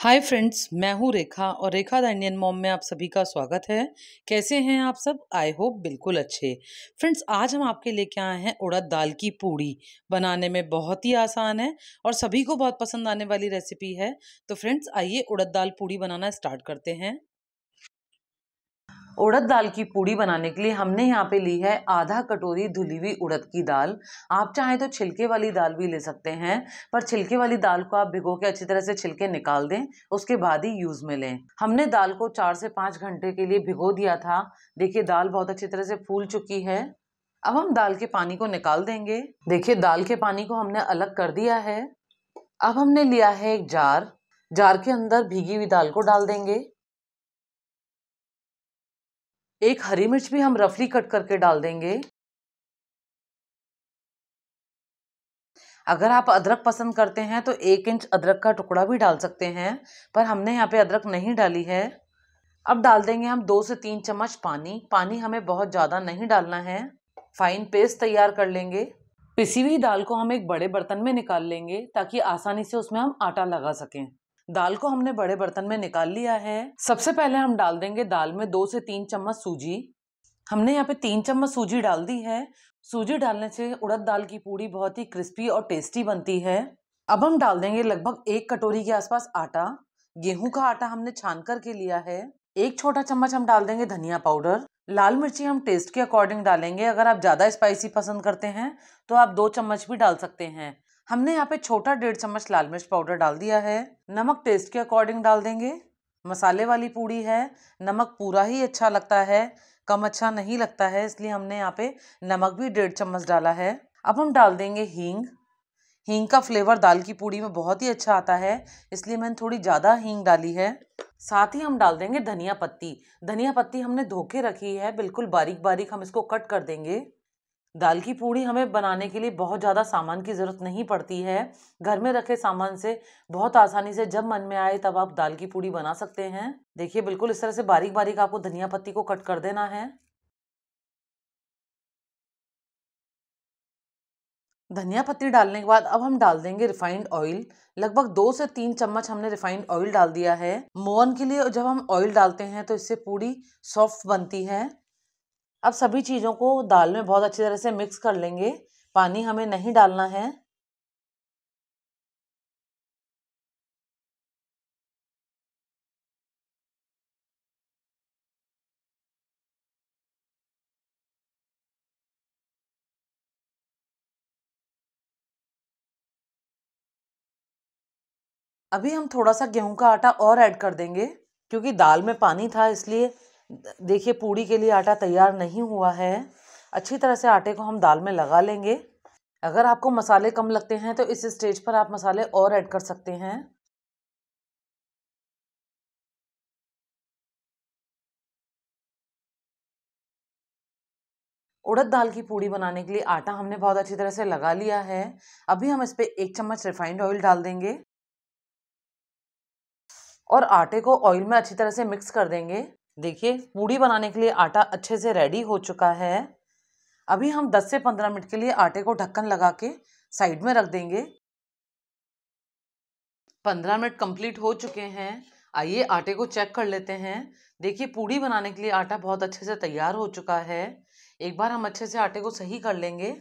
hi friends मैं हूँ रेखा और रेखा द इंडियन मॉम में आप सभी का स्वागत है कैसे हैं आप सब आई होप बिल्कुल अच्छे फ्रेंड्स आज हम आपके लेके आए हैं उड़द दाल की पूड़ी बनाने में बहुत ही आसान है और सभी को बहुत पसंद आने वाली रेसिपी है तो फ्रेंड्स आइए उड़द दाल पूड़ी बनाना स्टार्ट करते हैं उड़द दाल की पूड़ी बनाने के लिए हमने यहाँ पे ली है आधा कटोरी धुली हुई उड़द की दाल आप चाहें तो छिलके वाली दाल भी ले सकते हैं पर छिलके वाली दाल को आप भिगो के अच्छी तरह से छिलके निकाल दें उसके बाद ही यूज़ में लें हमने दाल को चार से पाँच घंटे के लिए भिगो दिया था देखिए दाल बहुत अच्छी तरह से फूल चुकी है अब हम दाल के पानी को निकाल देंगे देखिए दाल के पानी को हमने अलग कर दिया है अब हमने लिया है एक जार जार के अंदर भीगी हुई दाल को डाल देंगे एक हरी मिर्च भी हम रफली कट करके डाल देंगे अगर आप अदरक पसंद करते हैं तो एक इंच अदरक का टुकड़ा भी डाल सकते हैं पर हमने यहाँ पे अदरक नहीं डाली है अब डाल देंगे हम दो से तीन चम्मच पानी पानी हमें बहुत ज़्यादा नहीं डालना है फाइन पेस्ट तैयार कर लेंगे पिसी हुई दाल को हम एक बड़े बर्तन में निकाल लेंगे ताकि आसानी से उसमें हम आटा लगा सकें दाल को हमने बड़े बर्तन में निकाल लिया है सबसे पहले हम डाल देंगे दाल में दो से तीन चम्मच सूजी हमने यहाँ पे तीन चम्मच सूजी डाल दी है सूजी डालने से उड़द दाल की पूड़ी बहुत ही क्रिस्पी और टेस्टी बनती है अब हम डाल देंगे लगभग एक कटोरी के आसपास आटा गेहूं का आटा हमने छान करके लिया है एक छोटा चम्मच हम डाल देंगे धनिया पाउडर लाल मिर्ची हम टेस्ट के अकॉर्डिंग डालेंगे अगर आप ज़्यादा स्पाइसी पसंद करते हैं तो आप दो चम्मच भी डाल सकते हैं हमने यहाँ पे छोटा डेढ़ चम्मच लाल मिर्च पाउडर डाल दिया है नमक टेस्ट के अकॉर्डिंग डाल देंगे मसाले वाली पूड़ी है नमक पूरा ही अच्छा लगता है कम अच्छा नहीं लगता है इसलिए हमने यहाँ पे नमक भी डेढ़ चम्मच डाला है अब हम डाल देंगे हींग हींग का फ्लेवर दाल की पूड़ी में बहुत ही अच्छा आता है इसलिए मैंने थोड़ी ज़्यादा हींग डाली है साथ ही हम डाल देंगे धनिया पत्ती धनिया पत्ती हमने धोखे रखी है बिल्कुल बारीक बारीक हम इसको कट कर देंगे दाल की पूड़ी हमें बनाने के लिए बहुत ज़्यादा सामान की ज़रूरत नहीं पड़ती है घर में रखे सामान से बहुत आसानी से जब मन में आए तब आप दाल की पूड़ी बना सकते हैं देखिए बिल्कुल इस तरह से बारीक बारीक आपको धनिया पत्ती को कट कर देना है धनिया पत्ती डालने के बाद अब हम डाल देंगे रिफाइंड ऑयल लगभग दो से तीन चम्मच हमने रिफाइंड ऑयल डाल दिया है मोहन के लिए जब हम ऑयल डालते हैं तो इससे पूड़ी सॉफ्ट बनती है अब सभी चीज़ों को दाल में बहुत अच्छी तरह से मिक्स कर लेंगे पानी हमें नहीं डालना है अभी हम थोड़ा सा गेहूं का आटा और ऐड कर देंगे क्योंकि दाल में पानी था इसलिए देखिए पूड़ी के लिए आटा तैयार नहीं हुआ है अच्छी तरह से आटे को हम दाल में लगा लेंगे अगर आपको मसाले कम लगते हैं तो इस स्टेज पर आप मसाले और ऐड कर सकते हैं उड़द दाल की पूड़ी बनाने के लिए आटा हमने बहुत अच्छी तरह से लगा लिया है अभी हम इस पर एक चम्मच रिफाइंड ऑयल डाल देंगे और आटे को ऑयल में अच्छी तरह से मिक्स कर देंगे देखिए पूड़ी बनाने के लिए आटा अच्छे से रेडी हो चुका है अभी हम 10 से 15 मिनट के लिए आटे को ढक्कन लगा के साइड में रख देंगे 15 मिनट कंप्लीट हो चुके हैं आइए आटे को चेक कर लेते हैं देखिए पूड़ी बनाने के लिए आटा बहुत अच्छे से तैयार हो चुका है एक बार हम अच्छे से आटे को सही कर लेंगे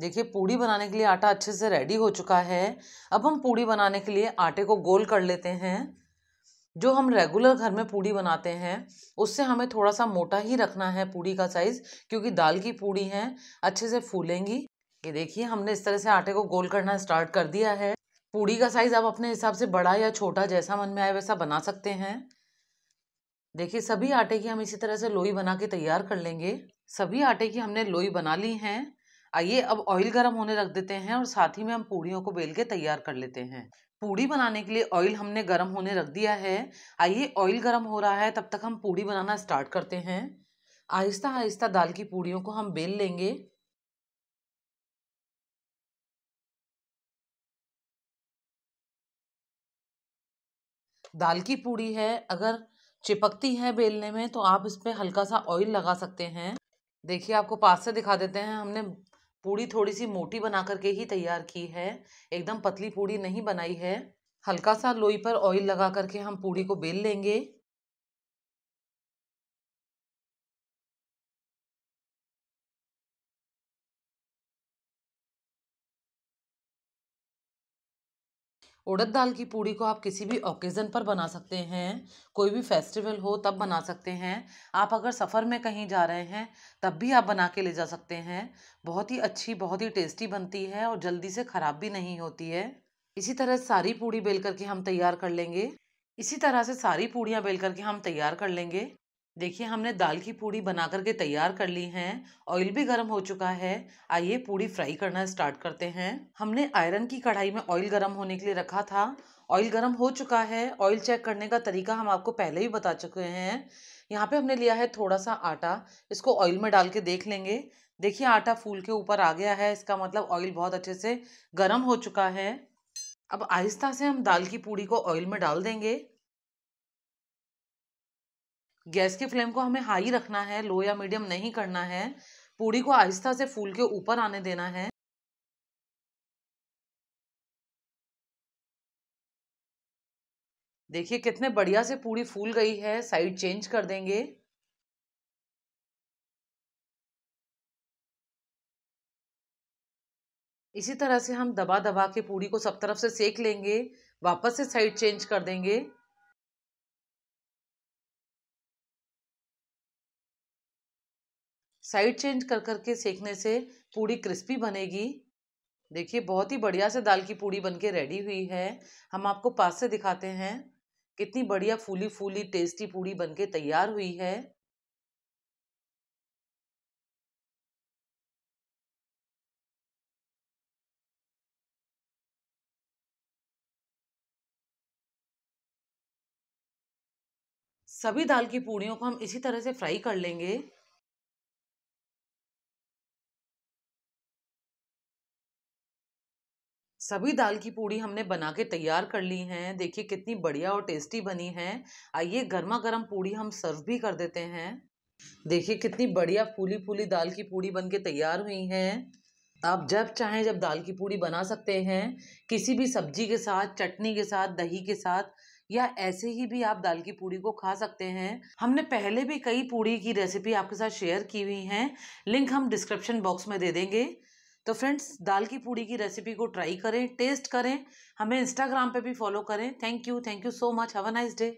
देखिए पूड़ी बनाने के लिए आटा अच्छे से रेडी हो चुका है अब हम पूड़ी बनाने के लिए आटे को गोल कर लेते हैं जो हम रेगुलर घर में पूड़ी बनाते हैं उससे हमें थोड़ा सा मोटा ही रखना है पूड़ी का साइज़ क्योंकि दाल की पूड़ी है अच्छे से फूलेंगी ये देखिए हमने इस तरह से आटे को गोल करना स्टार्ट कर दिया है पूड़ी का साइज़ आप अपने हिसाब से बड़ा या छोटा जैसा मन में आए वैसा बना सकते हैं देखिए सभी आटे की हम इसी तरह से लोई बना के तैयार कर लेंगे सभी आटे की हमने लोई बना ली हैं आइए अब ऑयल गर्म होने रख देते हैं और साथ ही में हम पूड़ियों को बेल के तैयार कर लेते हैं पूड़ी बनाने के लिए ऑयल हमने गर्म होने रख दिया है आइए ऑयल गर्म हो रहा है तब तक हम पूड़ी बनाना स्टार्ट करते हैं आहिस्ता आहिस्ता दाल की पूड़ियों को हम बेल लेंगे दाल की पूड़ी है अगर चिपकती है बेलने में तो आप इस पर हल्का सा ऑयल लगा सकते हैं देखिए आपको पास से दिखा देते हैं हमने पूड़ी थोड़ी सी मोटी बना करके ही तैयार की है एकदम पतली पूड़ी नहीं बनाई है हल्का सा लोई पर ऑयल लगा करके हम पूड़ी को बेल लेंगे उड़द दाल की पूड़ी को आप किसी भी ओकेज़न पर बना सकते हैं कोई भी फेस्टिवल हो तब बना सकते हैं आप अगर सफ़र में कहीं जा रहे हैं तब भी आप बना के ले जा सकते हैं बहुत ही अच्छी बहुत ही टेस्टी बनती है और जल्दी से ख़राब भी नहीं होती है इसी तरह सारी पूड़ी बेल करके हम तैयार कर लेंगे इसी तरह से सारी पूड़ियाँ बेल करके हम तैयार कर लेंगे देखिए हमने दाल की पूड़ी बना करके तैयार कर ली है ऑयल भी गर्म हो चुका है आइए पूड़ी फ्राई करना स्टार्ट करते हैं हमने आयरन की कढ़ाई में ऑयल गर्म होने के लिए रखा था ऑयल गर्म हो चुका है ऑयल चेक करने का तरीका हम आपको पहले ही बता चुके हैं यहाँ पे हमने लिया है थोड़ा सा आटा इसको ऑयल में डाल के देख लेंगे देखिए आटा फूल के ऊपर आ गया है इसका मतलब ऑयल बहुत अच्छे से गर्म हो चुका है अब आहिस्ता से हम दाल की पूड़ी को ऑयल में डाल देंगे गैस की फ्लेम को हमें हाई रखना है लो या मीडियम नहीं करना है पूड़ी को आहिस्ता से फूल के ऊपर आने देना है देखिए कितने बढ़िया से पूड़ी फूल गई है साइड चेंज कर देंगे इसी तरह से हम दबा दबा के पूड़ी को सब तरफ से सेक लेंगे वापस से साइड चेंज कर देंगे साइड चेंज कर कर के सेकने से पूड़ी क्रिस्पी बनेगी देखिए बहुत ही बढ़िया से दाल की पूड़ी बन के रेडी हुई है हम आपको पास से दिखाते हैं कितनी बढ़िया फूली फूली टेस्टी पूड़ी बन के तैयार हुई है सभी दाल की पूड़ियों को हम इसी तरह से फ्राई कर लेंगे सभी दाल की पूड़ी हमने बना के तैयार कर ली हैं देखिए कितनी बढ़िया और टेस्टी बनी है आइए गर्मा गर्म पूड़ी हम सर्व भी कर देते हैं देखिए कितनी बढ़िया फूली फूली दाल की पूड़ी बन के तैयार हुई है आप जब चाहें जब दाल की पूड़ी बना सकते हैं किसी भी सब्जी के साथ चटनी के साथ दही के साथ या ऐसे ही भी आप दाल की पूड़ी को खा सकते हैं हमने पहले भी कई पूड़ी की रेसिपी आपके साथ शेयर की हुई हैं लिंक हम डिस्क्रिप्शन बॉक्स में दे देंगे तो फ्रेंड्स दाल की पूड़ी की रेसिपी को ट्राई करें टेस्ट करें हमें इंस्टाग्राम पे भी फॉलो करें thank you thank you so much have a nice day